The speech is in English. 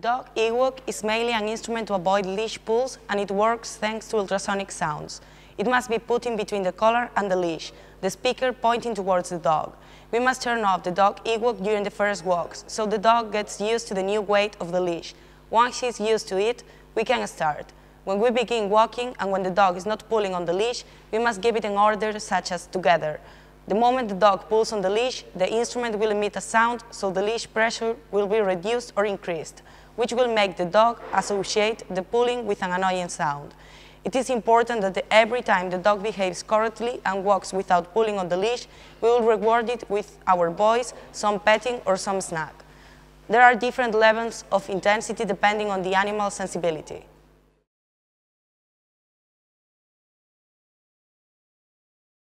Dog e-walk is mainly an instrument to avoid leash pulls and it works thanks to ultrasonic sounds. It must be put in between the collar and the leash, the speaker pointing towards the dog. We must turn off the dog e-walk during the first walks, so the dog gets used to the new weight of the leash. Once he is used to it, we can start. When we begin walking and when the dog is not pulling on the leash, we must give it an order such as together. The moment the dog pulls on the leash, the instrument will emit a sound, so the leash pressure will be reduced or increased, which will make the dog associate the pulling with an annoying sound. It is important that every time the dog behaves correctly and walks without pulling on the leash, we will reward it with our voice, some petting or some snack. There are different levels of intensity depending on the animal's sensibility.